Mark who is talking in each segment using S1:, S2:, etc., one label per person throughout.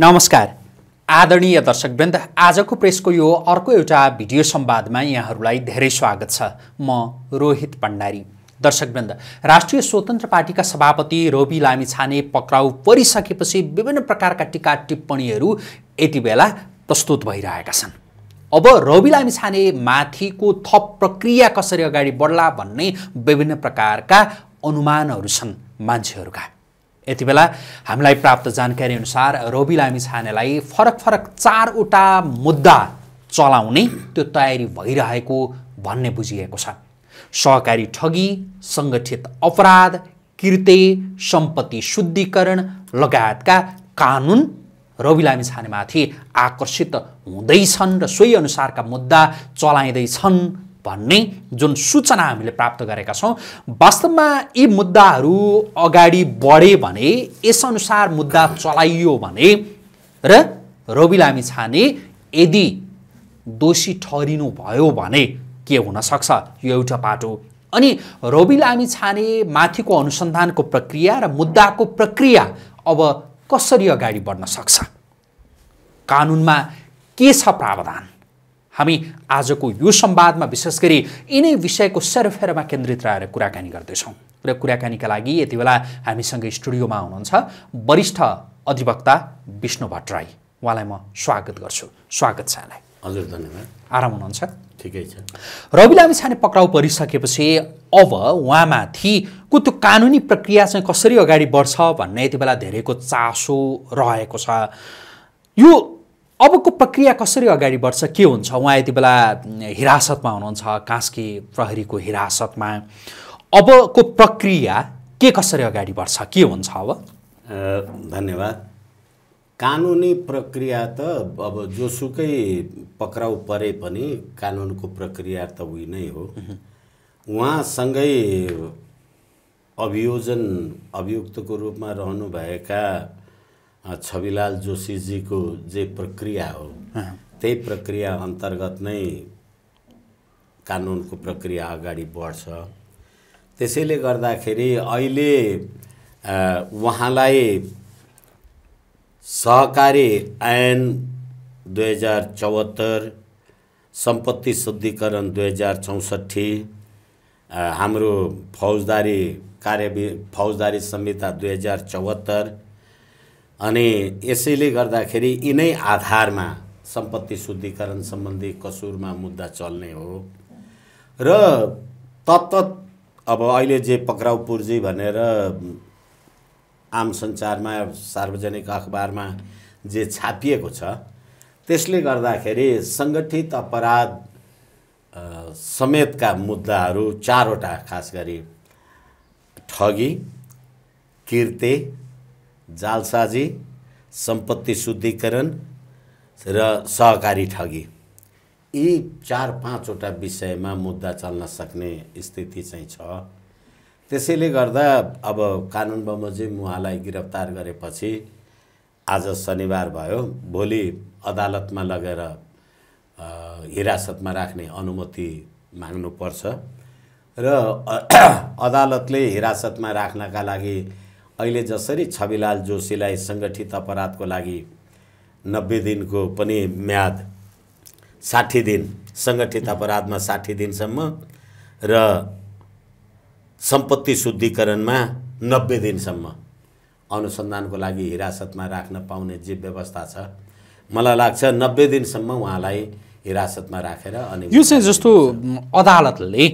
S1: नमस्कार आदरणीय दर्शकवृन्द आजको प्रेसको यो अर्को एउटा भिडियो संवादमा यहाँहरूलाई धेरै स्वागत छ म रोहित भण्डारी दर्शकवृन्द राष्ट्रिय स्वतन्त्र पार्टीका सभापति रवि लामिछाने पक्राउ परिसकेपछि विभिन्न प्रकारका टिका टिप्पणीहरू यति बेला प्रस्तुत भइरहेका छन् अब रवि लामिछाने माथिको थप प्रक्रिया कसरी अगाडि बढ्ला भन्ने विभिन्न प्रकारका अनुमानहरू छन् मान्छेहरूका यति बेला हामीलाई प्राप्त जानकारी अनुसार रवि लामी छानेलाई फरक फरक चारवटा मुद्दा चलाउने त्यो तयारी भइरहेको भन्ने बुझिएको छ सहकारी ठगी सङ्गठित अपराध कृत्य सम्पत्ति शुद्धिकरण लगायतका कानुन रवि लामी छानेमाथि आकर्षित हुँदैछन् र सोही अनुसारका मुद्दा चलाइँदैछन् भन्ने जुन सूचना हामीले प्राप्त गरेका छौँ वास्तवमा यी मुद्दाहरू अगाडि बढे भने यसअनुसार मुद्दा चलाइयो भने र रवि लामी छाने यदि दोषी ठहरिनु भयो भने के हुनसक्छ यो एउटा पाटो अनि रवि लामी छाने माथिको अनुसन्धानको प्रक्रिया र मुद्दाको प्रक्रिया अब कसरी अगाडि बढ्न सक्छ कानुनमा के छ प्रावधान हामी आजको यो संवादमा विशेष गरी यिनै विषयको सरफेरमा केन्द्रित रहेर कुराकानी गर्दैछौँ र कुराकानीका लागि यति बेला हामीसँग स्टुडियोमा हुनुहुन्छ वरिष्ठ अधिवक्ता विष्णु भट्टराई उहाँलाई म स्वागत गर्छु स्वागत छ यहाँलाई हजुर धन्यवाद आराम हुनुहुन्छ ठिकै छ रवि लामी छाने पक्राउ परिसकेपछि अब उहाँमाथि को त्यो कानुनी प्रक्रिया चाहिँ कसरी अगाडि बढ्छ भन्ने यति बेला धेरैको चासो रहेको छ यो अबको प्रक्रिया कसरी अगाडि बढ्छ के हुन्छ उहाँ यति बेला हिरासतमा हुनुहुन्छ कास्की प्रहरीको हिरासतमा अबको प्रक्रिया
S2: के कसरी अगाडि बढ्छ के हुन्छ अब धन्यवाद कानुनी प्रक्रिया त अब जोसुकै पक्राउ परे पनि कानुनको प्रक्रिया त उयो नै हो उहाँसँगै अभियोजन अभियुक्तको रूपमा रहनुभएका छविलाल जोशीजीको जे प्रक्रिया हो त्यही प्रक्रिया अन्तर्गत नै कानुनको प्रक्रिया अगाडि बढ्छ त्यसैले गर्दाखेरि अहिले उहाँलाई सहकारी ऐन दुई हजार चौहत्तर सम्पत्ति शुद्धिकरण दुई हजार चौसठी हाम्रो फौजदारी कार्य फौजदारी संहिता दुई हजार चौहत्तर अनि यसैले गर्दाखेरि यिनै आधारमा सम्पत्ति शुद्धिकरण सम्बन्धी कसुरमा मुद्दा चल्ने हो र तत्त अब अहिले जे पक्राउ पुर्जी भनेर आम सञ्चारमा सार्वजनिक अखबारमा जे छापिएको छ त्यसले गर्दाखेरि सङ्गठित अपराध समेतका मुद्दाहरू चारवटा खास गरी ठगी किर्ते जालसाजी सम्पत्ति शुद्धिकरण र सहकारी ठगी यी चार पाँचवटा विषयमा मुद्दा चल्न सक्ने स्थिति चाहिँ छ त्यसैले गर्दा अब कानुन बमोजिम उहाँलाई गिरफ्तार गरेपछि आज शनिबार भयो भोलि अदालतमा लगेर हिरासतमा राख्ने अनुमति माग्नुपर्छ र अदालतले हिरासतमा राख्नका लागि अहिले जसरी छविलाल जोशीलाई सङ्गठित अपराधको लागि नब्बे दिनको पनि म्याद साठी दिन सङ्गठित अपराधमा साठी दिनसम्म र सम्पत्ति शुद्धिकरणमा नब्बे दिनसम्म अनुसन्धानको लागि हिरासतमा राख्न पाउने जे व्यवस्था छ मलाई लाग्छ नब्बे दिनसम्म उहाँलाई हिरासतमा राखेर अनि यो
S1: चाहिँ जस्तो अदालतले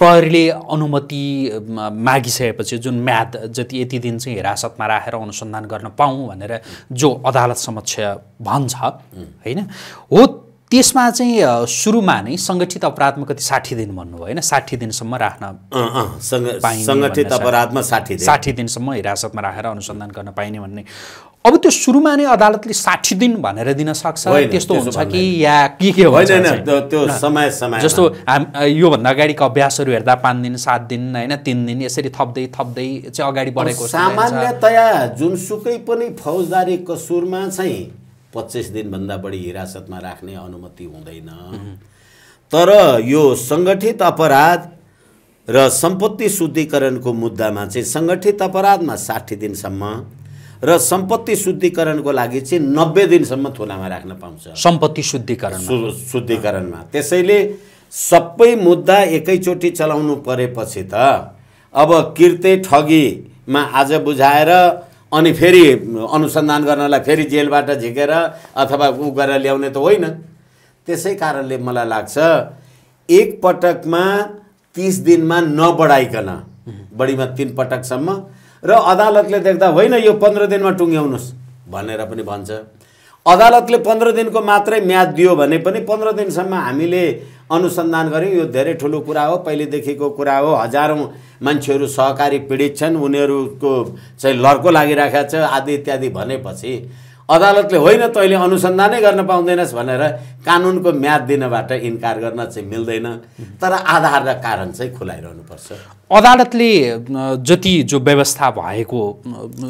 S1: प्रहरीले अनुमति मागिसकेपछि जुन म्याद जति यति दिन चाहिँ हिरासतमा राखेर अनुसन्धान गर्न पाऊँ भनेर जो अदालत समक्ष भन्छ होइन हो त्यसमा चाहिँ सुरुमा नै सङ्गठित अपराधमा कति साठी दिन भन्नुभयो होइन साठी दिनसम्म राख्न
S2: सङ्गठित अपराधमा साठी साठी
S1: दिनसम्म हिरासतमा राखेर अनुसन्धान गर्न पाइने भन्ने अब त्यो सुरुमा नै अदालतले साठी दिन भनेर दिन सक्छ त्यस्तो हुन्छ कि या के के त्यो समय समय जस्तो हाम योभन्दा अगाडिको अभ्यासहरू हेर्दा पाँच दिन सात दिन होइन तिन दिन यसरी थप्दै थप्दै चाहिँ अगाडि बढेको सामान्यतया
S2: जुनसुकै पनि फौजदारी कसुरमा चाहिँ पच्चिस दिनभन्दा बढी हिरासतमा राख्ने अनुमति हुँदैन तर यो सङ्गठित अपराध र सम्पत्ति शुद्धिकरणको मुद्दामा चाहिँ सङ्गठित अपराधमा साठी दिनसम्म र सम्पत्ति शुद्धिकरणको लागि चाहिँ नब्बे दिनसम्म थुनामा राख्न पाउँछ सम्पत्ति शुद्धिकरण शुद्धिकरणमा त्यसैले सबै मुद्दा एकैचोटि चलाउनु परेपछि त अब किर्ते ठगीमा आज बुझाएर अनि फेरि अनुसन्धान गर्नलाई फेरि जेलबाट झिकेर अथवा ऊ गरेर ल्याउने त होइन त्यसै कारणले मलाई लाग्छ एकपटकमा तिस दिनमा नबढाइकन बढीमा तिन पटकसम्म र अदालतले देख्दा होइन यो पन्ध्र दिनमा टुङ्ग्याउनुहोस् भनेर पनि भन्छ अदालतले पन्ध्र दिनको मात्रै म्याद दियो भने पनि पन्ध्र दिनसम्म हामीले अनुसन्धान गऱ्यौँ यो धेरै ठुलो कुरा हो पहिलेदेखिको कुरा हो हजारौँ मान्छेहरू सहकारी पीडित छन् उनीहरूको चाहिँ लर्को लागिरहेका छ आदि इत्यादि भनेपछि अदालतले होइन तैँले अनुसन्धानै गर्न पाउँदैनस् भनेर कानुनको म्याद दिनबाट इन्कार गर्न चाहिँ मिल्दैन तर आधार र कारण चाहिँ खुलाइरहनुपर्छ अदालतले
S1: जति जो व्यवस्था भएको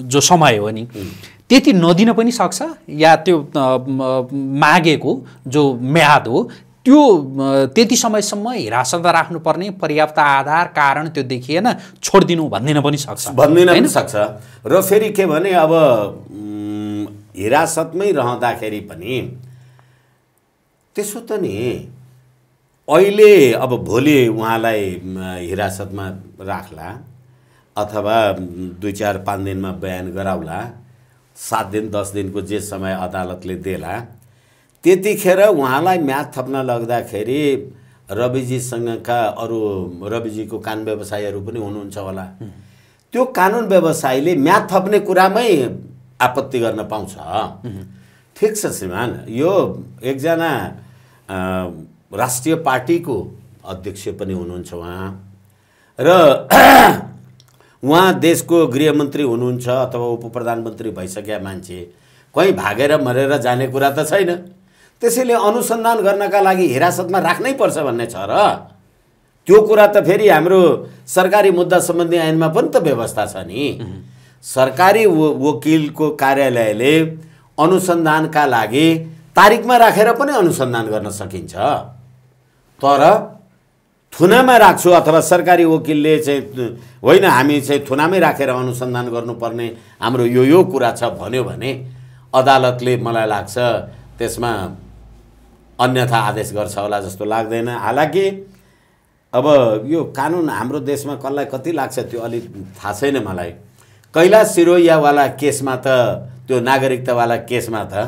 S1: जो समय हो नि त्यति नदिन पनि सक्छ या त्यो मागेको जो म्याद हो त्यो त्यति समयसम्म हिरासतमा राख्नुपर्ने पर्याप्त आधार कारण त्यो देखिएन छोडिदिनु
S2: भनिदिन पनि सक्छ भनिदिन पनि सक्छ र फेरि के भने अब हिरासतमै रहँदाखेरि पनि त्यसो त नि अहिले अब भोलि उहाँलाई हिरासतमा राख्ला अथवा दुई चार पाँच दिनमा बयान गराउला सात दिन दस दिनको जे समय अदालतले देला त्यतिखेर उहाँलाई म्याथ थप्न लाग्दाखेरि रविजीसँगका अरू रविजीको कान व्यवसायहरू पनि हुनुहुन्छ होला त्यो कानुन व्यवसायले म्याथ थप्ने कुरामै आपत्ति गर्न पाउँछ ठिक छ श्रीमान यो एकजना राष्ट्रिय पार्टीको अध्यक्ष पनि हुनुहुन्छ उहाँ र उहाँ देशको गृहमन्त्री हुनुहुन्छ अथवा उप प्रधानमन्त्री भइसकेका मान्छे कहीँ भागेर मरेर जाने कुरा त छैन त्यसैले अनुसन्धान गर्नका लागि हिरासतमा राख्नै पर्छ भन्ने छ र त्यो कुरा त फेरि हाम्रो सरकारी मुद्दा सम्बन्धी ऐनमा पनि त व्यवस्था छ नि सरकारी वकिलको कार्यालयले अनुसन्धानका लागि तारिकमा राखेर पनि अनुसन्धान गर्न सकिन्छ तर थुनामा राख्छु अथवा सरकारी वकिलले चाहिँ होइन हामी चाहिँ थुनामै राखेर अनुसन्धान गर्नुपर्ने हाम्रो यो यो कुरा छ भन्यो भने अदालतले मलाई लाग्छ त्यसमा अन्यथा आदेश गर्छ होला जस्तो लाग्दैन हालाकि अब यो कानुन हाम्रो देशमा कसलाई कति लाग्छ त्यो अलिक थाहा छैन मलाई कैलाश सिरोयावाला केसमा त त्यो नागरिकतावाला केसमा त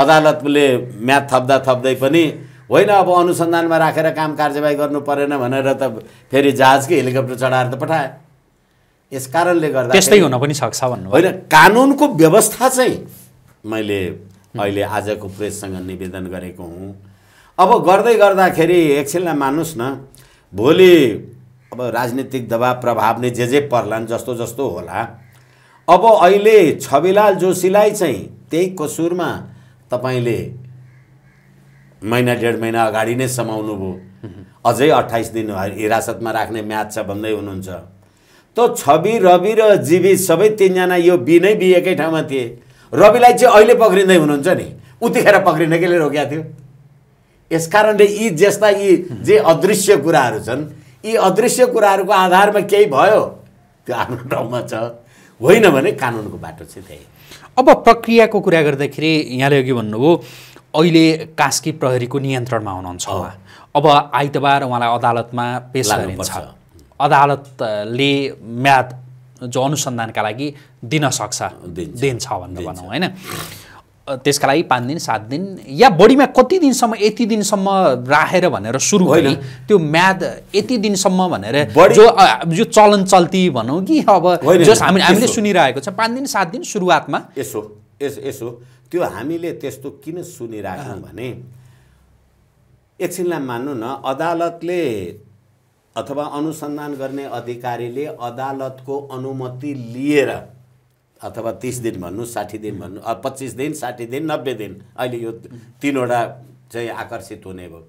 S2: अदालतले म्याद थप्दा थप्दै पनि होइन अब अनुसन्धानमा राखेर काम कार्यवाही गर्नु परेन भनेर त फेरि जहाजकै हेलिकप्टर चढाएर त पठाए यस कारणले गर्दा त्यस्तै हुन पनि सक्छ भन्नु होइन कानुनको व्यवस्था चाहिँ मैले अहिले आजको प्रेससँग निवेदन गरेको हुँ अब गर्दै गर्दाखेरि एकछिनलाई मान्नुहोस् न भोलि अब राजनीतिक दबाव नै जे जे पर्लान् जस्तो जस्तो होला अब अहिले छविलाल जोशीलाई चाहिँ त्यही कसुरमा तपाईँले महिना डेढ महिना अगाडि नै समाउनु भयो अझै अट्ठाइस दिन हिरासतमा राख्ने म्याच छ भन्दै हुनुहुन्छ त छवि रवि र जीवी सबै तिनजना यो नै बी एकै ठाउँमा थिए रविलाई चाहिँ अहिले पक्रिँदै हुनुहुन्छ नि उतिखेर पक्रिन रोक्या थियो यसकारणले यी जस्ता यी जे अदृश्य कुराहरू छन् यी अदृश्य कुराहरूको आधारमा केही भयो त्यो आफ्नो ठाउँमा छ होइन भने कानुनको बाटो चाहिँ त्यही
S1: अब प्रक्रियाको कुरा गर्दाखेरि यहाँले अघि भन्नुभयो अहिले कास्की प्रहरीको नियन्त्रणमा हुनुहुन्छ अब आइतबार उहाँलाई अदालतमा पेस गरिन्छ अदालतले म्याद जो अनुसन्धानका लागि दिन सक्छ दिन्छ भनेर भनौँ होइन त्यसका लागि पाँच दिन सात दिन या बढीमा कति दिनसम्म यति दिनसम्म राखेर भनेर सुरु होइन त्यो म्याद यति दिनसम्म भनेर जो जो चलन चल्ती भनौँ कि अब जस हामी हामीले
S2: सुनिरहेको छ पाँच दिन सात दिन सुरुवातमा यसो यसो यसो त्यो हामीले त्यस्तो किन सुनिराख्यौँ भने एकछिनलाई मान्नु न अदालतले अथवा अनुसन्धान गर्ने अधिकारीले अदालतको अनुमति लिएर अथवा तिस दिन भन्नु साठी दिन भन्नु पच्चिस दिन साठी दिन नब्बे दिन अहिले यो तिनवटा चाहिँ आकर्षित हुने भयो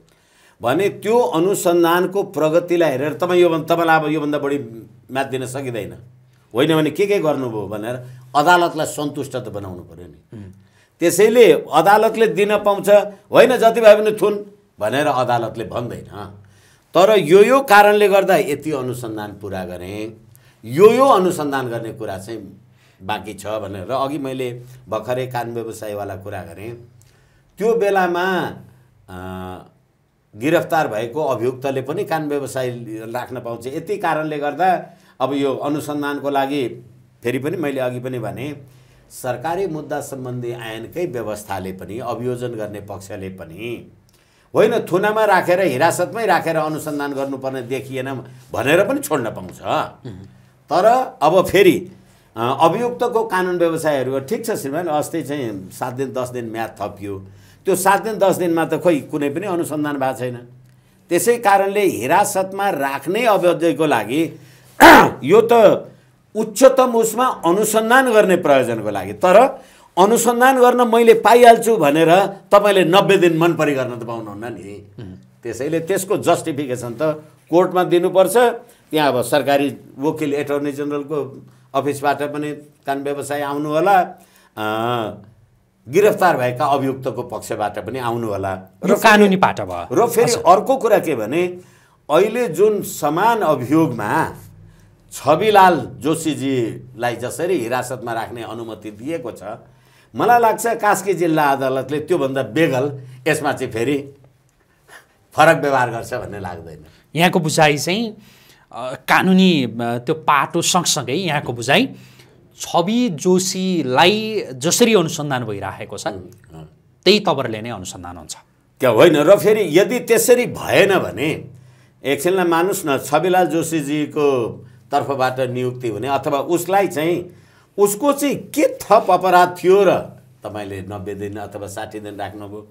S2: भने त्यो अनुसन्धानको प्रगतिलाई हेरेर तपाईँ योभन्दा तपाईँलाई अब योभन्दा बढी म्याथ दिन सकिँदैन होइन भने के के गर्नुभयो भनेर अदालतलाई सन्तुष्ट त बनाउनु पऱ्यो नि त्यसैले अदालतले दिन पाउँछ होइन जति भए पनि थुन भनेर अदालतले भन्दैन तर यो यो कारणले गर्दा यति अनुसन्धान पुरा गरेँ यो यो अनुसन्धान गर्ने कुरा चाहिँ बाँकी छ भनेर र अघि मैले भर्खरै कान व्यवसायवाला कुरा गरेँ त्यो बेलामा गिरफ्तार भएको अभियुक्तले पनि कान व्यवसाय राख्न पाउँछ यति कारणले गर्दा अब यो अनुसन्धानको लागि फेरि पनि मैले अघि पनि भने सरकारी मुद्दा सम्बन्धी आयनकै व्यवस्थाले पनि अभियोजन गर्ने पक्षले पनि होइन थुनामा राखेर हिरासतमै राखेर अनुसन्धान गर्नुपर्ने देखिएन भनेर पनि छोड्न पाउँछ तर अब फेरि अभियुक्तको कानुन व्यवसायहरूको ठिक छ श्रीमान अस्ति चाहिँ सात दिन दस दिन म्याद थपियो त्यो सात दिन दस दिनमा त खोइ कुनै पनि अनुसन्धान भएको छैन त्यसै कारणले हिरासतमा राख्ने अवध्यको लागि यो त उच्चतम उसमा अनुसन्धान गर्ने प्रयोजनको लागि तर अनुसन्धान गर्न मैले पाइहाल्छु भनेर तपाईँले नब्बे दिन मन मनपरी गर्न त पाउनुहुन्न नि त्यसैले त्यसको जस्टिफिकेसन त कोर्टमा दिनुपर्छ त्यहाँ अब सरकारी वकिल एटर्नी जेनरलको अफिसबाट पनि कान व्यवसाय आउनुहोला गिरफ्तार भएका अभियुक्तको पक्षबाट पनि आउनु होला र कानुनी पाटो भयो र फेरि अर्को कुरा के भने अहिले जुन समान अभियोगमा छविलाल जोशीजीलाई जसरी हिरासतमा राख्ने अनुमति दिएको छ मलाई लाग्छ कास्की जिल्ला अदालतले त्योभन्दा बेगल यसमा चाहिँ फेरि फरक व्यवहार गर्छ भन्ने लाग्दैन
S1: यहाँको बुझाइ चाहिँ कानुनी त्यो पाटो सँगसँगै यहाँको बुझाइ छवि जोशीलाई जसरी अनुसन्धान
S2: भइराखेको छ
S1: त्यही तपाईँहरूले नै अनुसन्धान हुन्छ
S2: त्यो होइन र फेरि यदि त्यसरी भएन भने एकछिनलाई मान्नुहोस् न छविलाल जोशीजीको तर्फबाट नियुक्ति हुने अथवा उसलाई चाहिँ उसको चाहिँ के थप अपराध थियो र तपाईँले नब्बे दिन अथवा साठी दिन राख्नुभयो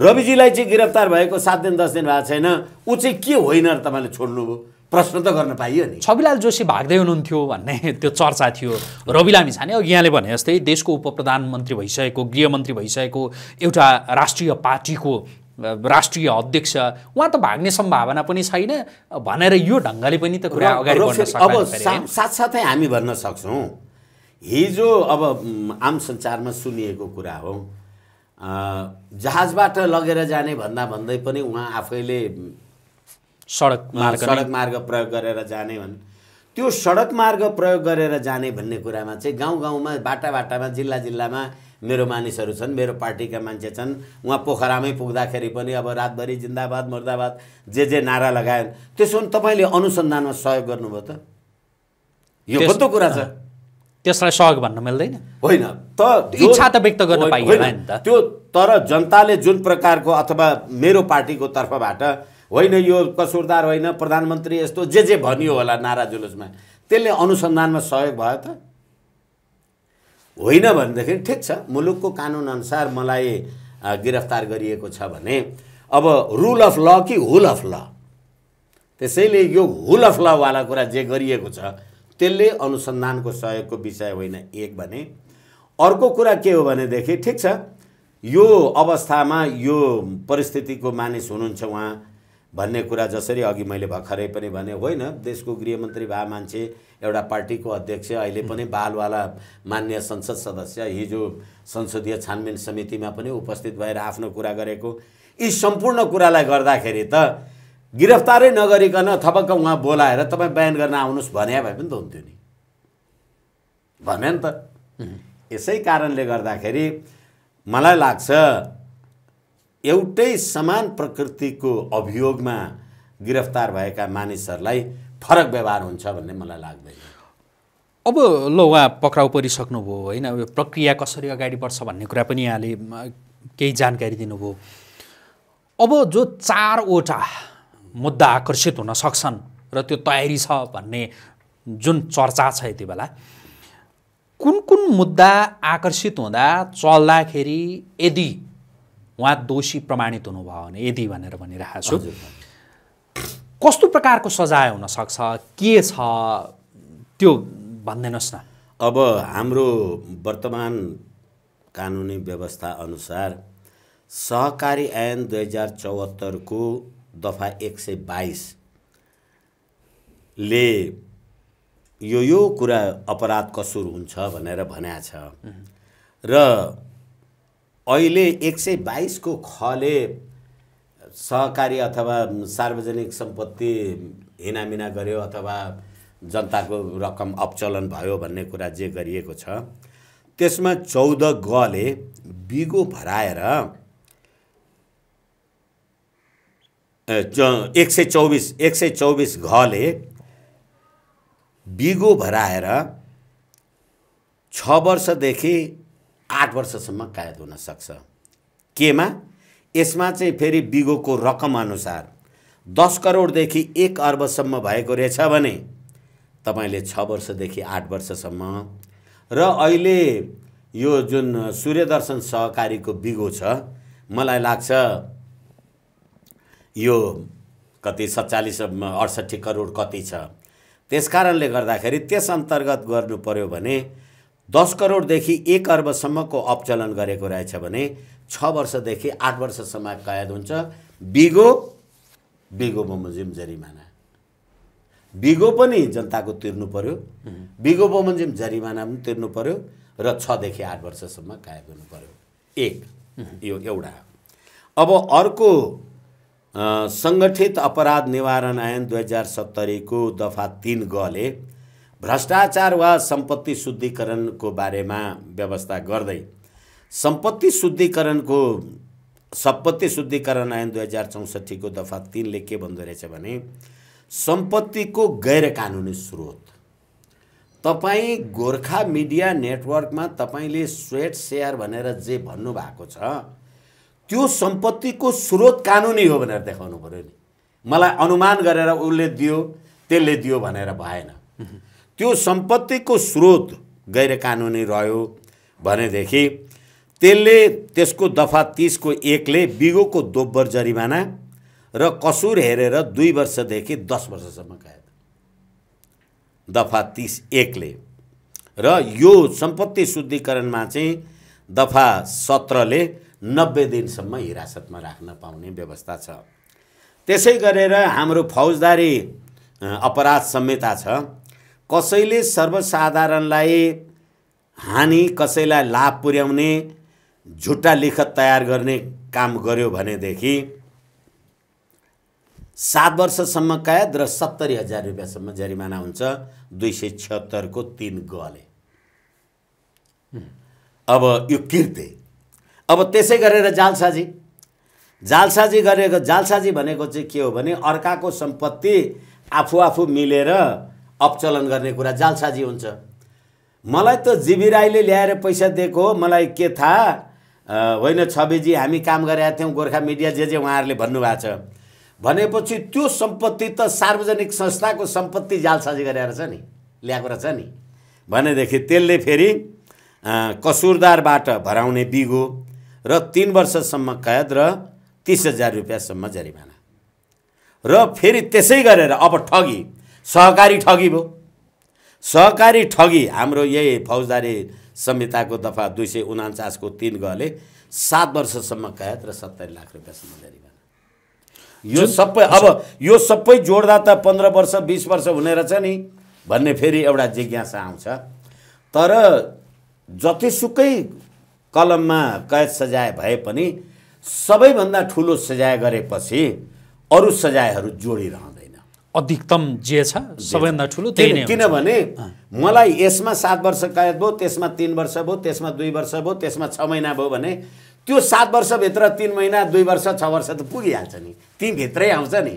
S2: रविजीलाई चाहिँ गिरफ्तार भएको सात दिन दस दिन भएको छैन ऊ चाहिँ के होइन र तपाईँले छोड्नुभयो प्रश्न त गर्न पाइयो नि छविलाल जोशी भाग्दै हुनुहुन्थ्यो
S1: भन्ने त्यो चर्चा थियो रवि लामी छाने अघि यहाँले भने जस्तै देशको उप प्रधानमन्त्री भइसकेको गृहमन्त्री भइसकेको एउटा राष्ट्रिय पार्टीको राष्ट्रिय अध्यक्ष उहाँ त भाग्ने सम्भावना पनि छैन भनेर यो ढङ्गले पनि त कुरा अगाडि अब साथसाथै
S2: हामी भन्न सक्छौँ हिजो अब आम सञ्चारमा सुनिएको कुरा हो जहाजबाट लगेर जाने भन्दा भन्दै पनि उहाँ आफैले
S1: सडक मार्ग सडक
S2: मार्ग प्रयोग गरेर जाने भन् त्यो सडक मार्ग प्रयोग गरेर जाने भन्ने कुरामा चाहिँ गाउँ गाउँमा बाटा बाटामा जिल्ला जिल्लामा मेरो मानिसहरू छन् मेरो पार्टीका मान्छे छन् उहाँ पोखरामै पुग्दाखेरि पनि अब रातभरि जिन्दाबाद मुर्दाबाद जे जे नारा लगायो त्यसो भने तपाईँले अनुसन्धानमा सहयोग गर्नुभयो त यो कस्तो कुरा छ
S1: त्यसलाई सहयोग भन्न मिल्दैन होइन
S2: त इच्छा त व्यक्त गर्न पाइएन नि त त्यो तर जनताले जुन प्रकारको अथवा मेरो पार्टीको तर्फबाट होइन यो कसुरदार होइन प्रधानमन्त्री यस्तो जे जे भनियो होला नारा जुलुसमा त्यसले अनुसन्धानमा सहयोग भयो त होइन भनेदेखि ठिक छ मुलुकको कानुनअनुसार मलाई गिरफ्तार गरिएको छ भने अब रुल अफ ल कि हुल अफ ल त्यसैले यो हुल अफ लवाला कुरा जे गरिएको छ त्यसले अनुसन्धानको सहयोगको विषय होइन एक भने अर्को कुरा के हो भनेदेखि ठिक छ यो अवस्थामा यो परिस्थितिको मानिस हुनुहुन्छ उहाँ भन्ने कुरा जसरी अघि मैले भर्खरै पनि भने होइन देशको गृहमन्त्री भए मान्छे एउटा पार्टीको अध्यक्ष अहिले पनि बालवाला मान्य संसद सदस्य हिजो संसदीय छानबिन समितिमा पनि उपस्थित भएर आफ्नो कुरा गरेको यी सम्पूर्ण कुरालाई गर्दाखेरि त गिरफ्तारै नगरिकन थपक्क उहाँ बोलाएर तपाईँ बयान गर्न आउनुहोस् भने भए पनि त हुन्थ्यो नि भने नि त यसै कारणले गर्दाखेरि मलाई लाग्छ एउटै समान प्रकृतिको अभियोगमा गिरफ्तार भएका मानिसहरूलाई फरक व्यवहार हुन्छ भन्ने मलाई लाग्दैन अब ल उहाँ पक्राउ परिसक्नुभयो होइन यो प्रक्रिया कसरी अगाडि बढ्छ भन्ने कुरा
S1: पनि यहाँले केही जानकारी दिनुभयो अब जो चारवटा मुद्दा आकर्षित हुन सक्छन् र त्यो तयारी छ भन्ने जुन चर्चा छ यति बेला कुन कुन मुद्दा आकर्षित हुँदा चल्दाखेरि यदि उहाँ दोषी प्रमाणित हुनुभयो भने यदि भनेर भनिरहेको छु कस्तो प्रकारको सजाय हुनसक्छ के छ त्यो भनिदिनुहोस् न
S2: अब हाम्रो वर्तमान कानुनी व्यवस्था अनुसार सहकारी ऐन दुई हजार चौहत्तरको दफा एक सय बाइसले यो यो कुरा अपराध कसुर हुन्छ भनेर भन्या छ र अहिले एक सय बाइसको खले सहकारी अथवा सार्वजनिक सम्पत्ति हिनामिना गर्यो अथवा जनताको रकम अपचलन भयो भन्ने कुरा जे गरिएको छ त्यसमा चौध गले बिगो भराएर एक सय चौबिस एक सय चौबिस घले बिगो भराएर छ वर्षदेखि आठ वर्षसम्म कायद हुन सक्छ केमा यसमा चाहिँ फेरि बिगोको रकम रकमअनुसार दस करोडदेखि एक अर्बसम्म भएको रहेछ भने तपाईँले छ वर्षदेखि आठ वर्षसम्म र अहिले यो जुन सूर्यदर्शन सहकारीको बिगो छ मलाई लाग्छ यो कति सत्तालिस अडसट्ठी करोड कति छ त्यस कारणले गर्दाखेरि त्यस अन्तर्गत गर्नु पऱ्यो भने दस करोडदेखि एक अर्बसम्मको अपचलन गरेको रहेछ भने छ वर्षदेखि आठ वर्षसम्म कैद हुन्छ बिगो बिगो बमोजिम जरिमाना बिगो पनि जनताको तिर्नु पर्यो बिगो बमोजिम जरिमाना पनि तिर्नु पर्यो र छदेखि आठ वर्षसम्म कायद हुनु पर्यो एक यो एउटा अब अर्को सङ्गठित अपराध निवारण ऐन दुई हजार सत्तरीको दफा तिन गले भ्रष्टाचार वा सम्पत्ति शुद्धिकरणको बारेमा व्यवस्था गर्दै सम्पत्ति शुद्धिकरणको सम्पत्ति शुद्धिकरण ऐन दुई हजार चौसठीको दफा तिनले के भन्दो रहेछ भने सम्पत्तिको गैर कानुनी स्रोत तपाईँ गोर्खा मिडिया नेटवर्कमा तपाईँले स्वेट सेयर भनेर जे भन्नुभएको छ त्यो सम्पत्तिको स्रोत कानुनी हो भनेर देखाउनु पऱ्यो नि मलाई अनुमान गरेर उसले दियो त्यसले दियो भनेर भएन त्यो सम्पत्तिको स्रोत गैर कानुनी रह्यो भनेदेखि त्यसले त्यसको दफा तिसको एकले बिगोको दोब्बर जरिमाना र कसुर हेरेर दुई वर्षदेखि दस वर्षसम्म कायद दफा तिस एकले र यो सम्पत्ति शुद्धिकरणमा चाहिँ दफा सत्रले नब्बे दिनसम्म हिरासतमा राख्न पाउने व्यवस्था छ त्यसै गरेर हाम्रो फौजदारी अपराध संहिता छ कसैले सर्वसाधारणलाई हानि कसैलाई लाभ पुर्याउने झुट्टा लिखत तयार गर्ने काम गर्यो भनेदेखि सात वर्षसम्म कायद र सत्तरी हजार रुपियाँसम्म जरिमाना हुन्छ दुई सय छत्तरको तिन गले अब यो कृत्य अब त्यसै गरेर जालसाजी जालसाजी गरेको जालसाजी भनेको चाहिँ के हो भने अर्काको सम्पत्ति आफू आफू मिलेर अपचलन गर्ने कुरा जालसाजी हुन्छ मलाई त जिबी राईले ल्याएर पैसा दिएको हो मलाई के थाहा होइन छविजी हामी काम गरेका थियौँ गोर्खा मिडिया जे जे उहाँहरूले भन्नुभएको छ भनेपछि त्यो सम्पत्ति त सार्वजनिक संस्थाको सम्पत्ति जालसाजी गरेर छ नि ल्याएको रहेछ नि भनेदेखि त्यसले फेरि कसुरदारबाट भराउने बिगो र तिन वर्षसम्म कैद र तिस हजार रुपियाँसम्म जरिमाना र फेरि त्यसै गरेर अब ठगी सहकारी ठगी भयो सहकारी ठगी हाम्रो यही फौजदारी संहिताको दफा दुई सय उनान्चासको तिन गले सात वर्षसम्म कैद र सत्तरी लाख रुपियाँसम्म जरिमाना यो सबै अब यो सबै जोड्दा त पन्ध्र वर्ष बिस वर्ष हुने रहेछ नि भन्ने फेरि एउटा जिज्ञासा आउँछ तर जतिसुकै कलममा कैद सजाय भए पनि सबैभन्दा ठुलो सजाय गरेपछि अरू सजायहरू जोडिरहँदैन
S1: अधिकतम जे छ सबैभन्दा ठुलो त्यही किनभने
S2: मलाई यसमा सात वर्ष कैद भयो त्यसमा तिन वर्ष भयो त्यसमा दुई वर्ष भयो त्यसमा छ महिना भयो भने त्यो सात वर्षभित्र तिन महिना दुई वर्ष छ वर्ष त पुगिहाल्छ नि भित्रै आउँछ नि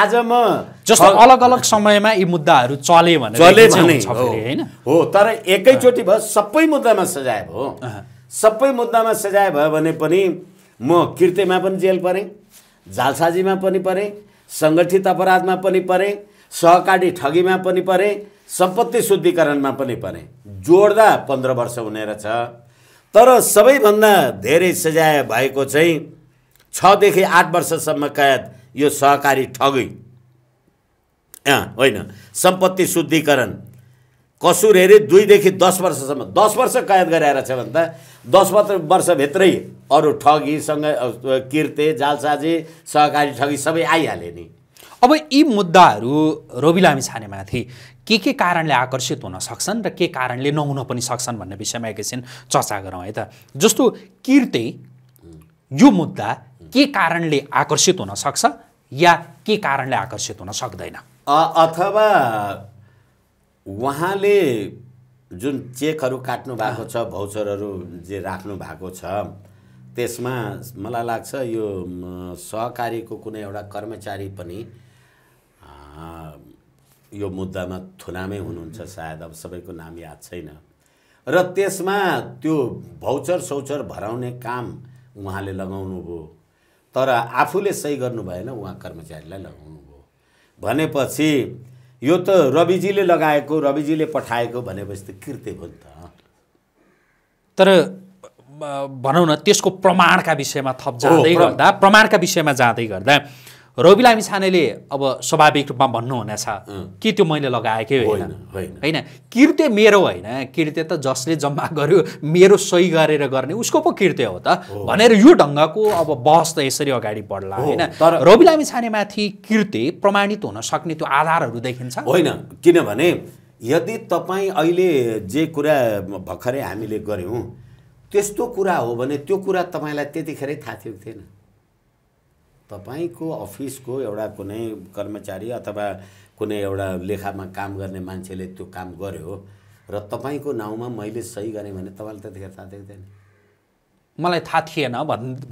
S2: आज म जस्तो अलग अलग समयमा यी मुद्दाहरू चले भने चले भने हो तर एकैचोटि भयो सबै मुद्दामा सजाय भयो सबै मुद्दामा सजाय भयो भने पनि म कृतेमा पनि जेल परेँ जालसाजीमा पनि परेँ सङ्गठित अपराधमा पनि परेँ सहकारी ठगीमा पनि परेँ सम्पत्ति शुद्धिकरणमा पनि परेँ जोड्दा पन्ध्र वर्ष हुने रहेछ तर सबैभन्दा धेरै सजाय भएको चाहिँ छदेखि आठ वर्षसम्म कैद यो सहकारी ठगी होइन सम्पत्ति शुद्धिकरण कसुर हेरे दुईदेखि दस वर्षसम्म दस वर्ष कैद गराएर छ भन्दा दस वर्षभित्रै अरू ठगीसँग किर्ते जालसाजी सहकारी ठगी सबै आइहाले नि
S1: अब यी मुद्दाहरू रवि छानेमाथि के के कारणले आकर्षित हुन सक्छन् र के कारणले नहुन पनि सक्छन् भन्ने विषयमा एकैछिन चर्चा गरौँ है त जस्तो किर्ते यो मुद्दा के कारणले आकर्षित हुन सक्छ या के कारणले आकर्षित हुन सक्दैन
S2: अथवा उहाँले जुन चेकहरू काट्नु भएको छ भाउचरहरू जे राख्नु भएको छ त्यसमा मलाई लाग्छ यो सहकारीको कुनै एउटा कर्मचारी पनि यो मुद्दामा थुनामै हुनुहुन्छ सायद अब सबैको नाम याद छैन र त्यसमा त्यो भौचर सौचर भराउने काम उहाँले लगाउनु भयो तर आफूले सही गर्नु भएन उहाँ कर्मचारीलाई लगाउनु भयो भनेपछि यो त रविजीले लगाएको रविजीले पठाएको भनेपछि त कृत्य भयो नि त
S1: तर भनौँ न त्यसको प्रमाणका विषयमा थप जाँदै गर्दा प्रमाणका विषयमा जाँदै गर्दा रवि लामी छानेले अब स्वाभाविक रूपमा भन्नुहुनेछ कि त्यो मैले लगाएकै होइन होइन कृत्य मेरो होइन कृत्य त जसले जम्मा गर्यो मेरो सही गरेर गर्ने उसको पो कृत्य हो त भनेर यो ढङ्गको अब बहस त यसरी अगाडि बढ्ला होइन तर रवि लामी छानेमाथि कृत्य प्रमाणित हुन सक्ने त्यो आधारहरू देखिन्छ होइन किनभने
S2: यदि तपाईँ अहिले जे कुरा भर्खरै हामीले गऱ्यौँ त्यस्तो कुरा हो भने त्यो कुरा तपाईँलाई त्यतिखेरै थाहा थियो थिएन तपाईँको अफिसको एउटा कुनै कर्मचारी अथवा कुनै एउटा लेखामा काम गर्ने मान्छेले त्यो काम गर्यो र तपाईँको नाउँमा मैले सही गरेँ भने तपाईँले त्यतिखेर थाहा देख्दैन
S1: मलाई थाहा थिएन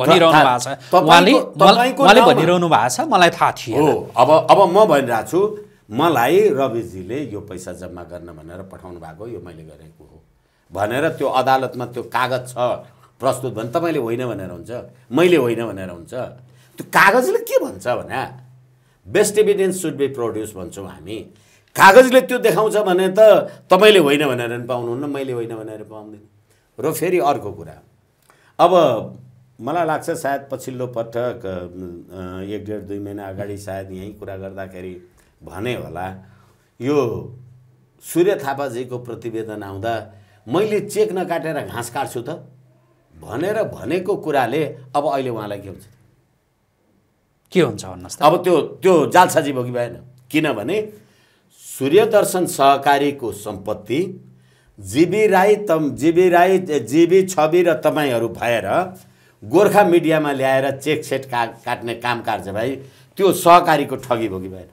S1: भनिरहनु
S2: भएको छ मलाई थाहा थियो हो अब अब म भनिरहेको छु मलाई रविजीले यो पैसा जम्मा गर्न भनेर पठाउनु भएको यो मैले गरेको हो भनेर त्यो अदालतमा त्यो कागज छ प्रस्तुत भने तपाईँले होइन भनेर हुन्छ मैले होइन भनेर हुन्छ त्यो कागजले के भन्छ भने best evidence should be produce भन्छौँ हामी कागजले त्यो देखाउँछ भने त तपाईँले होइन भनेर पनि पाउनुहुन्न मैले होइन भनेर पाउँदिनँ र फेरि अर्को कुरा अब मलाई लाग्छ सायद पछिल्लो पटक एक डेढ दुई महिना अगाडि सायद यहीँ कुरा गर्दाखेरि भने होला यो सूर्य थापाजीको प्रतिवेदन आउँदा मैले चेक नकाटेर घाँस काट्छु त भनेर भनेको कुराले अब अहिले उहाँलाई के हुन्छ
S1: के हुन्छ भन्नुहोस्
S2: अब त्यो त्यो जालसाजी भोगी भएन किनभने सूर्य दर्शन सहकारीको सम्पत्ति जिबी राई त जिबी राई जिबी छवि र तपाईँहरू भएर गोर्खा मिडियामा ल्याएर चेक सेट का काट्ने काम भाइ त्यो सहकारीको ठगी भोगी भएन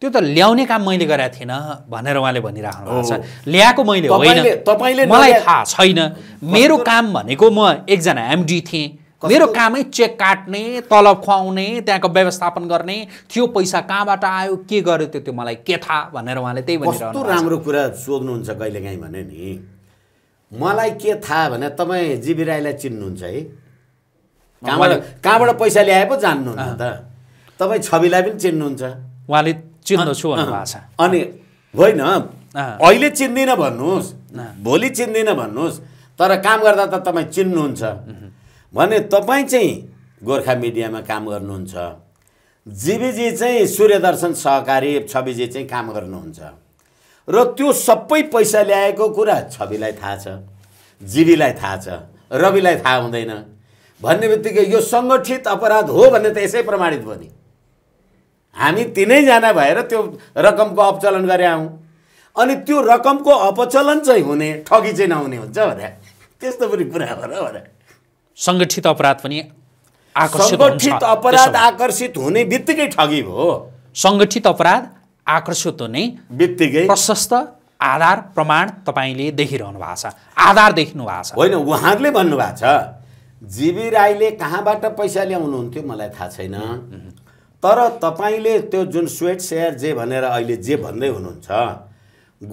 S1: त्यो त ल्याउने काम मैले गरेको थिइनँ भनेर उहाँले भनिराख्नु भएको छ ल्याएको मैले होइन तपाईँले मलाई थाहा छैन मेरो काम भनेको म एकजना एमडी थिएँ मेरो कामै चेक काट्ने तलब खुवाउने त्यहाँको व्यवस्थापन गर्ने त्यो पैसा कहाँबाट आयो के गर्यो त्यो त्यो मलाई के थाहा भनेर उहाँले त्यही भनेर राम्रो
S2: कुरा सोध्नुहुन्छ कहिलेकाहीँ भने नि मलाई के थाहा भने तपाईँ जीवी राईलाई चिन्नुहुन्छ है कहाँबाट कहाँबाट पैसा ल्याए पो जान्नुहुन्छ त तपाईँ छविलाई पनि चिन्नुहुन्छ उहाँले चिन्दछु अनि होइन अहिले चिन्दिनँ भन्नुहोस् भोलि चिन्दिनँ भन्नुहोस् तर काम गर्दा त तपाईँ चिन्नुहुन्छ भने तपाईँ चाहिँ गोर्खा मिडियामा काम गर्नुहुन्छ जीवीजी चाहिँ सूर्यदर्शन सहकारी छविजी चाहिँ काम गर्नुहुन्छ र त्यो सबै पैसा ल्याएको कुरा छविलाई थाहा छ जीवीलाई थाहा छ रविलाई थाहा हुँदैन भन्ने बित्तिकै यो सङ्गठित अपराध हो भन्ने त यसै प्रमाणित भयो नि हामी तिनैजना भएर त्यो रकमको अपचलन गरे आउँ अनि त्यो रकमको अपचलन चाहिँ हुने ठगी चाहिँ नहुने हुन्छ भने त्यस्तो पनि कुरा हो र भने
S1: सङ्गठित अपराध पनि आकर्षित अपराध आकर्षित हुने बित्तिकै ठगी भयो सङ्गठित अपराध आकर्षित हुने बित्तिकै प्रशस्त आधार प्रमाण तपाईँले देखिरहनु भएको छ
S2: आधार देख्नु भएको छ होइन उहाँहरूले भन्नुभएको छ जीवी राईले कहाँबाट पैसा ल्याउनुहुन्थ्यो मलाई थाहा छैन तर तपाईँले त्यो जुन स्वेट सेयर जे भनेर अहिले जे भन्दै हुनुहुन्छ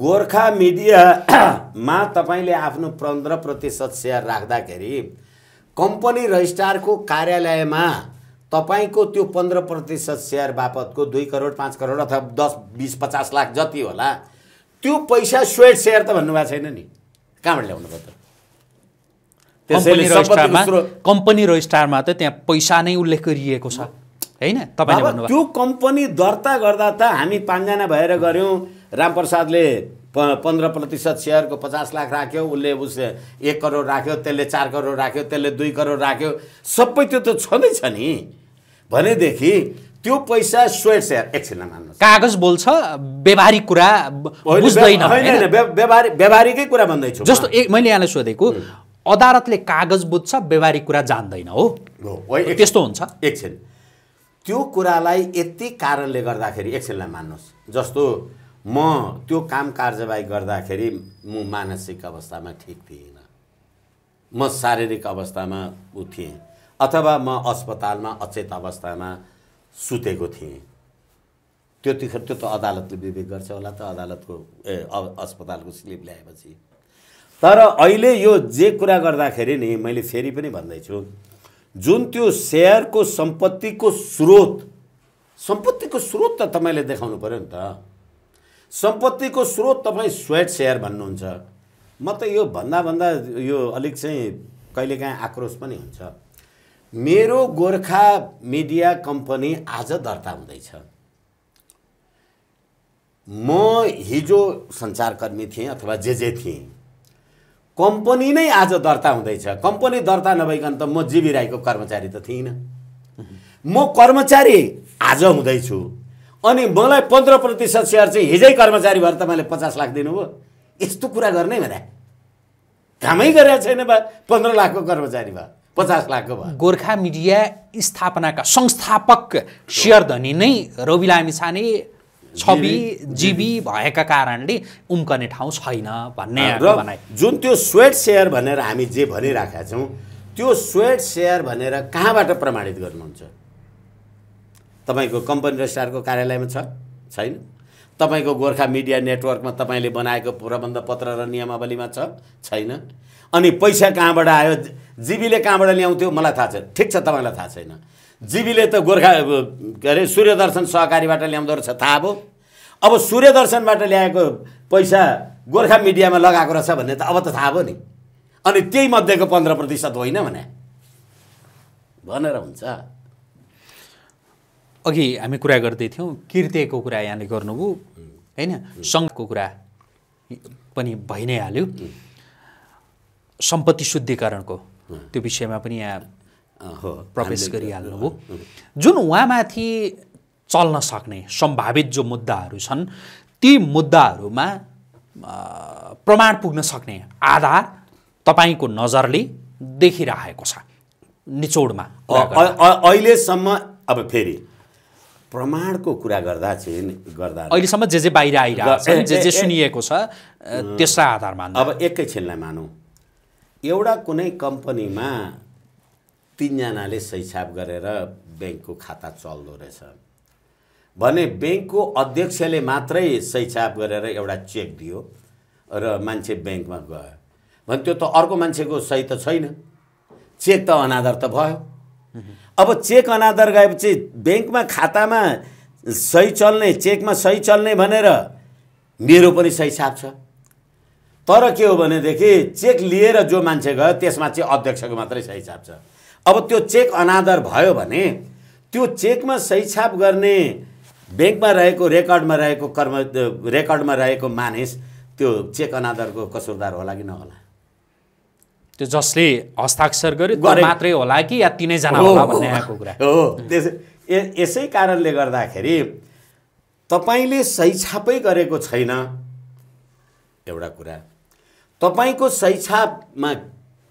S2: गोर्खा मिडियामा तपाईँले आफ्नो पन्ध्र प्रतिशत सेयर राख्दाखेरि कम्पनी रजिस्ट्रारको कार्यालयमा तपाईँको त्यो पन्ध्र प्रतिशत सेयर बापतको दुई करोड पाँच करोड अथवा दस बिस पचास लाख जति होला त्यो पैसा स्वेट सेयर त भन्नुभएको छैन नि कहाँबाट ल्याउनु पर्छ त
S1: कम्पनी रजिस्ट्रारमा त त्यहाँ पैसा नै उल्लेख गरिएको छ होइन त्यो
S2: कम्पनी दर्ता गर्दा त हामी पाँचजना भएर गऱ्यौँ रामप्रसादले प पन्ध्र प्रतिशत सेयरको पचास लाख राख्यो उसले उसले एक करोड राख्यो त्यसले चार करोड राख्यो त्यसले दुई करोड राख्यो सबै त्यो त छँदैछ नि भनेदेखि त्यो पैसा स्वेट सेयर एकछिन मान्नु
S1: कागज बोल्छ व्यवहारिक कुरा बुझ्दैन
S2: व्यवहारिक व्यवहारिकै कुरा भन्दैछु जस्तो
S1: मैले यहाँलाई सोधेको अदालतले कागज
S2: बुझ्छ व्यवहारिक कुरा जान्दैन हो त्यस्तो हुन्छ एकछिन त्यो कुरालाई यति कारणले गर्दाखेरि एकछिनलाई मान्नुहोस् जस्तो म त्यो काम कार्यवाही गर्दाखेरि म मानसिक अवस्थामा ठिक थिइनँ म शारीरिक अवस्थामा ऊ थिएँ अथवा म अस्पतालमा अचेत अवस्थामा सुतेको थिएँ तिखेर त्यो त अदालतले विवेक गर्छ होला त अदालतको ए अस्पतालको स्लिप ल्याएपछि तर अहिले यो जे कुरा गर्दाखेरि नि मैले फेरि पनि भन्दैछु जुन त्यो सेयरको सम्पत्तिको स्रोत सम्पत्तिको स्रोत त तपाईँले देखाउनु पऱ्यो नि त सम्पत्तिको स्रोत तपाईँ स्वेट सेयर भन्नुहुन्छ म त यो भन्दा भन्दा यो अलिक चाहिँ कहिलेकाहीँ आक्रोश पनि हुन्छ मेरो गोर्खा मिडिया कम्पनी आज दर्ता हुँदैछ म हिजो सञ्चारकर्मी थिएँ अथवा जे जे थिएँ कम्पनी नै आज दर्ता हुँदैछ कम्पनी दर्ता नभइकन त म जीवी राईको कर्मचारी त थिइनँ म कर्मचारी आज हुँदैछु अनि मलाई पन्ध्र प्रतिशत सेयर चाहिँ हिजै कर्मचारी भएर तपाईँले पचास लाख दिनुभयो यस्तो कुरा गर्ने भन्दा कामै गरेका छैन बा पन्ध्र लाखको कर्मचारी
S1: भयो पचास लाखको भयो गोर्खा मिडिया स्थापनाका संस्थापक सेयर धनी नै रवि लामी छाने छवि जीवी भएका कारणले उम्कने
S2: ठाउँ छैन भन्ने जुन त्यो स्वेट सेयर भनेर हामी जे भनिराखेका छौँ त्यो स्वेट सेयर भनेर कहाँबाट प्रमाणित गर्नुहुन्छ तपाईँको कम्पनी रजिस्ट्रारको कार्यालयमा छ छैन तपाईँको गोर्खा मिडिया नेटवर्कमा तपाईँले बनाएको प्रबन्ध पत्र र नियमावलीमा छ छैन अनि पैसा कहाँबाट आयो जिबीले कहाँबाट ल्याउँथ्यो मलाई थाहा छैन ठिक छ तपाईँलाई थाहा छैन
S1: जिबीले त गोर्खा
S2: के अरे सूर्यदर्शन सहकारीबाट ल्याउँदो रहेछ थाहा भयो अब सूर्यदर्शनबाट ल्याएको पैसा गोर्खा मिडियामा लगाएको रहेछ भन्ने त अब त थाहा भयो नि अनि त्यही मध्येको पन्ध्र प्रतिशत होइन भने भनेर हुन्छ
S1: अघि हामी कुरा गर्दै थियौँ कृत्यको कुरा यहाँले गर्नुभयो होइन सङ्घको कुरा पनि भइ नै हाल्यो सम्पत्ति शुद्धिकरणको त्यो विषयमा पनि यहाँ प्रवेश गरिहाल्नुभयो जुन उहाँमाथि चल्न सक्ने सम्भावित जो मुद्दाहरू छन् ती मुद्दाहरूमा प्रमाण पुग्न सक्ने आधार तपाईँको नजरले देखिरहेको छ निचोडमा
S2: अहिलेसम्म अब फेरि प्रमाणको कुरा गर्दा चाहिँ गर्दा
S1: अहिलेसम्म जे जे बाहिर आइरहेको जे जे सुनिएको
S2: छ त्यसलाई आधारमा अब एकैछिनलाई मानौँ एउटा कुनै कम्पनीमा तिनजनाले सैछाप गरेर ब्याङ्कको खाता चल्दो रहेछ भने ब्याङ्कको अध्यक्षले मात्रै सैछाप गरेर एउटा चेक दियो र मान्छे ब्याङ्कमा गयो भने त्यो त अर्को मान्छेको सही त छैन चेक त अनादर त भयो अब चेक अनादर गएपछि ब्याङ्कमा खातामा सही चल्ने चेकमा सही चल्ने भनेर मेरो पनि सही छाप छ तर के हो भनेदेखि चेक लिएर जो मान्छे गयो त्यसमा चाहिँ अध्यक्षको मात्रै सही छाप छ अब त्यो चेक अनादर भयो भने त्यो चेकमा सही छाप गर्ने ब्याङ्कमा रहेको रेकर्डमा रहेको कर्म रेकर्डमा रहेको मानिस त्यो चेक अनादरको कसुरदार होला कि नहोला
S1: त्यो जसले हस्ताक्षर गर्यो त्यो मात्रै होला कि या तिनैजना होला भन्ने आएको कुरा
S2: हो यसै कारणले गर्दाखेरि तपाईँले सही छापै गरेको छैन एउटा कुरा तपाईँको सही छापमा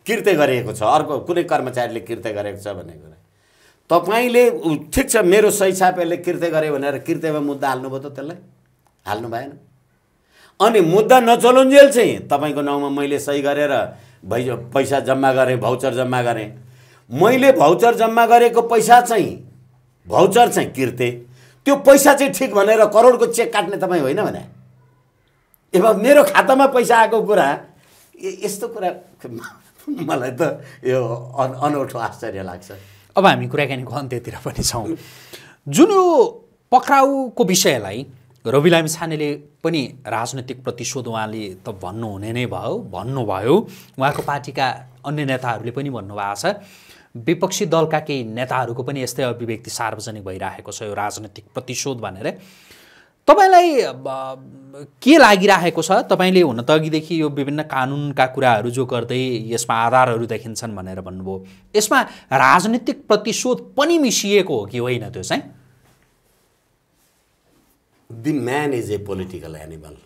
S2: कृत्य गरिएको छ अर्को कुनै कर्मचारीले कृत्य गरेको छ भन्ने कुरा तपाईँले ठिक छ मेरो सही छाप यसले कृत्य गरेँ भनेर कृत्यमा मुद्दा हाल्नुभयो त त्यसलाई हाल्नु भएन अनि मुद्दा नचलोन्जेल चाहिँ तपाईँको नाउँमा मैले सही गरेर भै पैसा जम्मा गरेँ भाउचर जम्मा गरेँ मैले भाउचर जम्मा गरेको पैसा चाहिँ भाउचर चाहिँ किर्तेँ त्यो पैसा चाहिँ ठिक भनेर करोडको चेक काट्ने तपाईँ होइन भने ए मेरो खातामा पैसा आएको कुरा यस्तो कुरा मलाई त यो अनौठो आश्चर्य लाग्छ
S1: अब हामी कुराकानीको अन्त्यतिर पनि छौँ जुन यो पक्राउको विषयलाई रवि लामी छानेले पनि राजनैतिक प्रतिशोध उहाँले त भन्नुहुने नै भयो भन्नुभयो उहाँको पार्टीका अन्य नेताहरूले पनि भन्नुभएको छ विपक्षी दलका केही नेताहरूको पनि यस्तै अभिव्यक्ति सार्वजनिक भइरहेको छ यो राजनैतिक प्रतिशोध भनेर तपाईँलाई के लागिरहेको छ तपाईँले हुन त अघिदेखि यो विभिन्न कानुनका कुराहरू जो गर्दै यसमा आधारहरू देखिन्छन् भनेर भन्नुभयो यसमा राजनीतिक प्रतिशोध पनि मिसिएको हो कि होइन त्यो चाहिँ
S2: the man is a political animal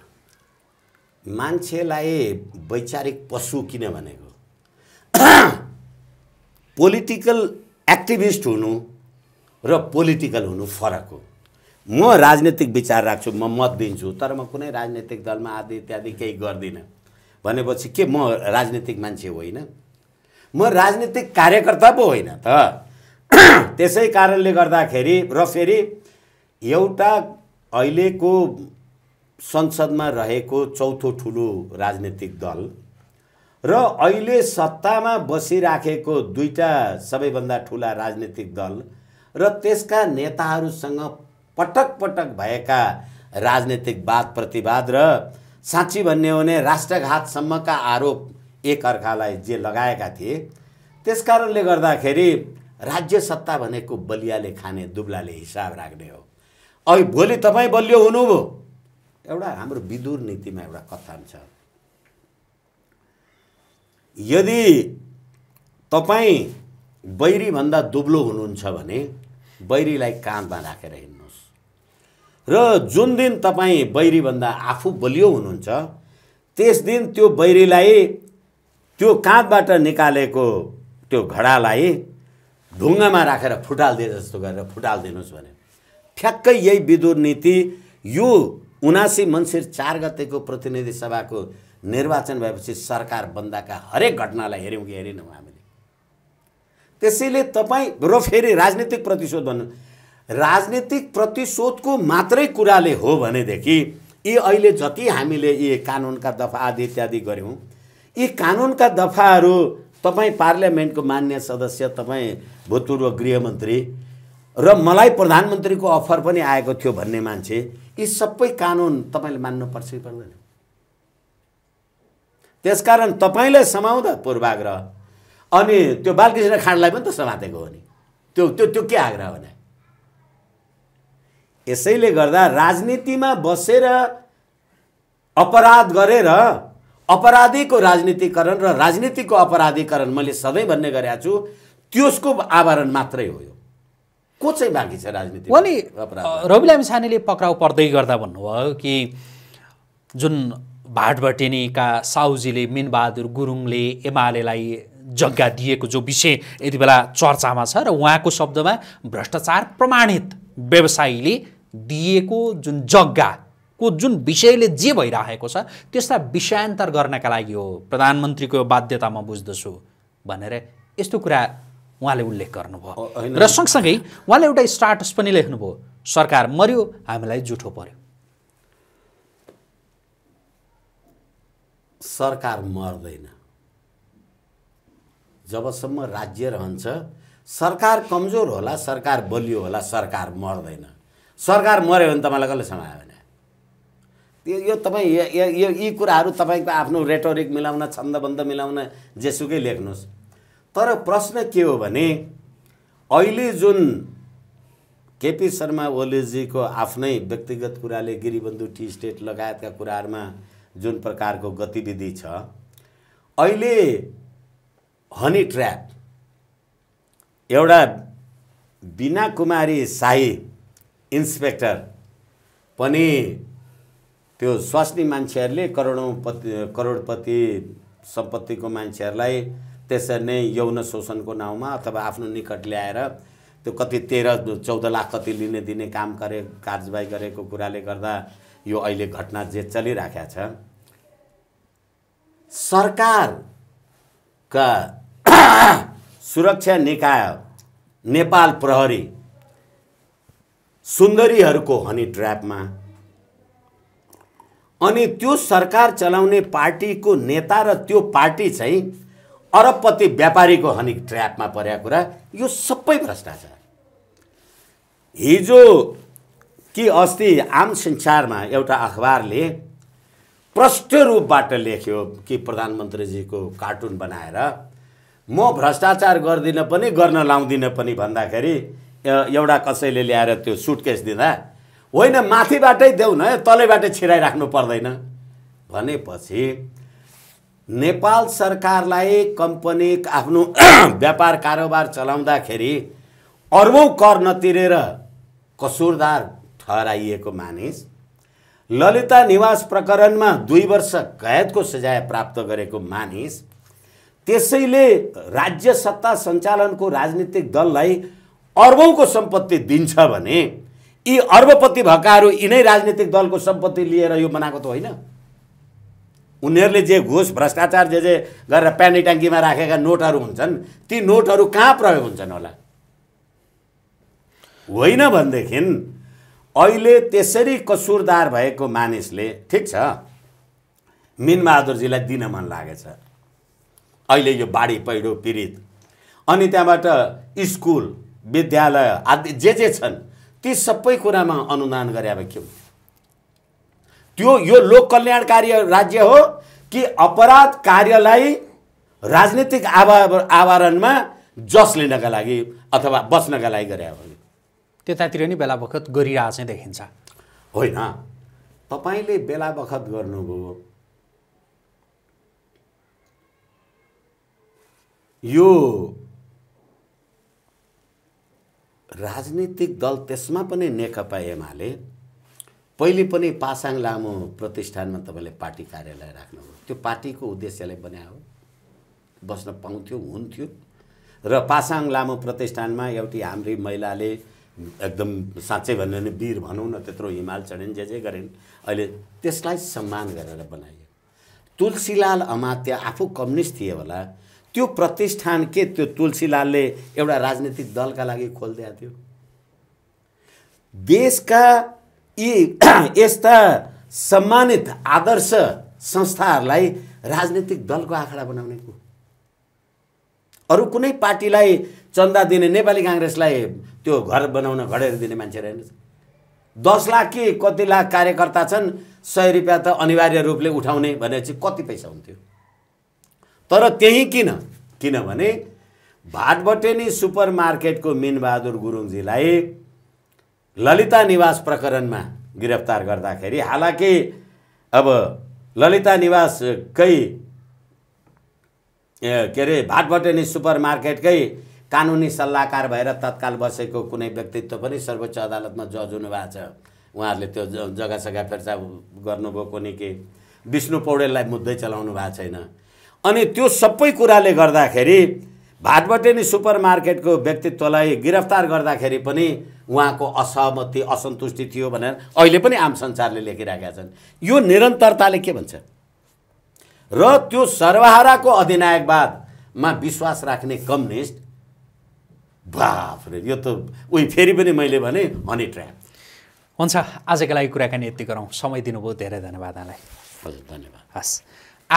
S2: मान्छेलाई वैचारिक पशु किन भनेको पोलिटिकल एक्टिभिस्ट हुनु र पोलिटिकल हुनु फरक हो म राजनीतिक विचार राख्छु म मत दिन्छु तर म कुनै राजनैतिक दलमा आदि इत्यादि केही गर्दिनँ भनेपछि के म राजनीतिक मान्छे होइन म राजनीतिक कार्यकर्ता पो होइन त त्यसै कारणले गर्दाखेरि र फेरि एउटा अहिलेको संसदमा रहेको चौथो ठुलो राजनीतिक दल र अहिले सत्तामा बसिराखेको दुईवटा सबैभन्दा ठुला राजनीतिक दल र त्यसका नेताहरूसँग पटक पटक भएका राजनीतिक वाद प्रतिवाद र साँच्ची भन्ने हो भने राष्ट्रघातसम्मका आरोप एकअर्कालाई जे लगाएका थिए त्यसकारणले गर्दाखेरि राज्य सत्ता भनेको बलियाले खाने दुब्लाले हिसाब राख्ने हो अघि भोलि तपाईँ बलियो हुनुभयो एउटा हाम्रो विदुर नीतिमा एउटा कथा छ यदि तपाईँ बैरीभन्दा दुब्लो हुनुहुन्छ भने बैरीलाई काँधमा राखेर हिँड्नुहोस् र जुन दिन तपाईँ बैरीभन्दा आफू बलियो हुनुहुन्छ त्यस दिन त्यो बैरीलाई त्यो काँधबाट निकालेको त्यो घडालाई ढुङ्गामा राखेर फुटालिदिए जस्तो गरेर फुटालिदिनुहोस् भने ठ्याक्कै यही विदुर नीति यो उनासी मन्सिर चार गतेको प्रतिनिधि सभाको निर्वाचन भएपछि सरकार बन्दाका हरेक घटनालाई हेऱ्यौँ कि हेरेनौँ हामीले त्यसैले तपाईँ र फेरि राजनीतिक प्रतिशोध भन्नु राजनीतिक प्रतिशोधको मात्रै कुराले हो भनेदेखि यी अहिले जति हामीले यी कानुनका दफा आदि इत्यादि गऱ्यौँ यी कानुनका दफाहरू तपाईँ पार्लियामेन्टको मान्य सदस्य तपाईँ भूतपूर्व गृहमन्त्री र मलाई प्रधानमन्त्रीको अफर पनि आएको थियो भन्ने मान्छे यी सबै कानुन तपाईँले मान्नुपर्छ कि पर्दैन त्यसकारण तपाईँलाई समाउँदा पूर्वाग्रह अनि त्यो बालकृष्ण खाँडलाई पनि त समातेको हो नि त्यो त्यो त्यो के आग्रह भने यसैले गर्दा राजनीतिमा बसेर अपराध गरेर अपराधीको राजनीतिकरण र राजनीतिको अपराधीकरण मैले सधैँ भन्ने गरेका छु त्यसको आवरण मात्रै हो यो को चाहिँ बाँकी छ राजनीति अनि
S1: रवि लामिछानेले पक्राउ पर्दै गर्दा भन्नुभयो कि जुन भाटभटेनीका साउजीले मिनबहादुर गुरुङले एमालेलाई जग्गा दिएको जो विषय यति बेला चर्चामा छ र उहाँको शब्दमा भ्रष्टाचार प्रमाणित व्यवसायीले दिएको जुन जग्गा को जुन विषयले जे भइरहेको छ त्यसलाई विषयान्तर गर्नका लागि हो प्रधानमन्त्रीको बाध्यता म बुझ्दछु भनेर यस्तो कुरा उहाँले उल्लेख गर्नुभयो र सँगसँगै उहाँले एउटा स्टार्टस पनि लेख्नुभयो
S2: सरकार मर्यो हामीलाई जुठो पर्यो सरकार मर्दैन जबसम्म राज्य रहन्छ सरकार कमजोर होला सरकार बलियो होला सरकार मर्दैन सरकार मऱ्यो भने तपाईँलाई कसले समायो भने यो यो तपाईँ यी कुराहरू तपाईँको आफ्नो रेटोरिक मिलाउन छन्दबन्द मिलाउन जेसुकै लेख्नुहोस् तर प्रश्न के हो भने अहिले जुन केपी शर्मा ओलीजीको आफ्नै व्यक्तिगत कुराले गिरिबन्धु टी स्टेट लगायतका कुराहरूमा जुन प्रकारको गतिविधि छ अहिले हनी ट्र्याप एउटा बिना कुमारी साई इन्सपेक्टर पनि त्यो स्वास्नी मान्छेहरूले करोडौँ पति करोडपति सम्पत्तिको मान्छेहरूलाई त्यसरी नै यौन शोषणको नाउँमा अथवा आफ्नो निकट ल्याएर त्यो कति तेह्र चौध लाख कति लिने दिने काम गरे कार्यवाही गरेको कुराले गर्दा यो अहिले घटना जे चलिराखेको छ सरकारका सुरक्षा निकाय नेपाल प्रहरी सुन्दरीहरूको हनी ट्र्यापमा अनि त्यो सरकार चलाउने पार्टीको नेता र त्यो पार्टी चाहिँ अरबपति व्यापारीको हनी ट्र्यापमा परेको कुरा यो सबै भ्रष्टाचार हिजो कि अस्ति आम संसारमा एउटा अखबारले प्रष्ट रूपबाट लेख्यो कि प्रधानमन्त्रीजीको कार्टुन बनाएर म भ्रष्टाचार गर्दिनँ पनि गर्न लाउँदिनँ पनि भन्दाखेरि एउटा कसैले ल्याएर त्यो सुटकेस दिँदा होइन माथिबाटै देऊ न तलैबाटै छिराइराख्नु पर्दैन भनेपछि नेपाल सरकारलाई कम्पनी आफ्नो व्यापार कारोबार चलाउँदाखेरि अरबौँ कर नतिरेर कसुरदार ठहराइएको मानिस ललिता निवास प्रकरणमा दुई वर्ष कैदको सजाय प्राप्त गरेको मानिस त्यसैले राज्य सत्ता सञ्चालनको राजनीतिक दललाई अर्बौँको सम्पत्ति दिन्छ भने यी अर्बपति भएकाहरू यिनै राजनीतिक दलको सम्पत्ति लिएर यो बनाएको त होइन उनीहरूले जे घुस भ्रष्टाचार जे जे गरेर प्यानी ट्याङ्कीमा राखेका नोटहरू हुन्छन् ती नोटहरू कहाँ प्रयोग हुन्छन् होला होइन भनेदेखि अहिले त्यसरी कसुरदार भएको मानिसले ठिक छ मिनबहादुरजीलाई दिन मन लागेछ अहिले यो बाढी पहिरो पीडित अनि त्यहाँबाट स्कुल विद्यालय आदि जे जे छन् ती सबै कुरामा अनुदान गरे अब के हुन्छ त्यो यो लोक कल्याणकारी राज्य हो कि अपराध कार्यलाई राजनीतिक आवा आवरणमा जस लिनका लागि अथवा बस्नका लागि गरे हो त्यतातिर नि बेला बखत गरिरहेको चाहिँ देखिन्छ होइन तपाईँले बेला बखत गर्नुभयो यो राजनीतिक दल त्यसमा पनि नेकपा एमाले पहिले पनि पासाङ लामो प्रतिष्ठानमा तपाईँले पार्टी कार्यालय राख्नुभयो त्यो पार्टीको उद्देश्यले बनायो बस्न पाउँथ्यो हुन्थ्यो र पासाङ लामो प्रतिष्ठानमा एउटी हाम्री महिलाले एकदम साँच्चै भन्यो भने वीर भनौँ न त्यत्रो हिमाल चढेन जे जे गरेन् अहिले त्यसलाई सम्मान गरेर बनाइयो तुलसीलाल अमात्य आफू कम्युनिस्ट थिए होला त्यो प्रतिष्ठान के त्यो तुलसीलालले एउटा राजनीतिक दलका लागि खोलिदिएको थियो देशका यी यस्ता सम्मानित आदर्श संस्थाहरूलाई राजनीतिक दलको आँखा बनाउने को अरू कुनै पार्टीलाई चन्दा दिने नेपाली काङ्ग्रेसलाई त्यो घर बनाउन घडेर दिने मान्छे रहेन दस लाख कि कति लाख कार्यकर्ता छन् सय रुपियाँ त अनिवार्य रूपले उठाउने भनेपछि कति पैसा हुन्थ्यो तर त्यही किन किनभने भाटबटेनी सुपर मार्केटको मिनबहादुर गुरुङजीलाई ललिता निवास प्रकरणमा गिरफ्तार गर्दाखेरि हालाकि अब ललिता निवासकै के अरे भाटभटेनी सुपर मार्केटकै कानुनी सल्लाहकार भएर तत्काल बसेको कुनै व्यक्तित्व पनि सर्वोच्च अदालतमा जज हुनुभएको छ उहाँहरूले त्यो जग्गा सग्गा फेर्चा गर्नुभयो कुनै के विष्णु पौडेललाई मुद्दै चलाउनु भएको छैन अनि त्यो सबै कुराले गर्दाखेरि भाटबटेनी सुपर मार्केटको व्यक्तित्वलाई गिरफ्तार गर्दाखेरि पनि उहाँको असहमति असन्तुष्टि थियो भनेर अहिले पनि आम संसारले लेखिरहेका छन् यो निरन्तरताले के भन्छ र त्यो सर्वहाराको अधिनायकवादमा विश्वास राख्ने कम्युनिस्ट बाफ्रे यो त उही फेरि पनि मैले भने हनी ट्र्याप
S1: हुन्छ आजको लागि कुराकानी यति गरौँ समय दिनुभयो धेरै धन्यवाद यहाँलाई
S2: हजुर धन्यवाद हस्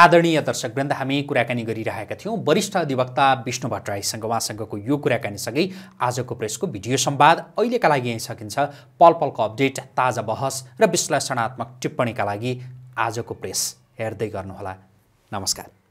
S1: आदरणीय दर्शकवृन्द हामी कुराकानी गरिरहेका थियौँ वरिष्ठ अधिवक्ता विष्णु भट्टराईसँग उहाँसँगको यो कुराकानीसँगै आजको प्रेसको भिडियो सम्वाद अहिलेका लागि यहीँ सकिन्छ पल पलको अपडेट ताजा बहस र विश्लेषणात्मक टिप्पणीका लागि आजको प्रेस हेर्दै गर्नुहोला नमस्कार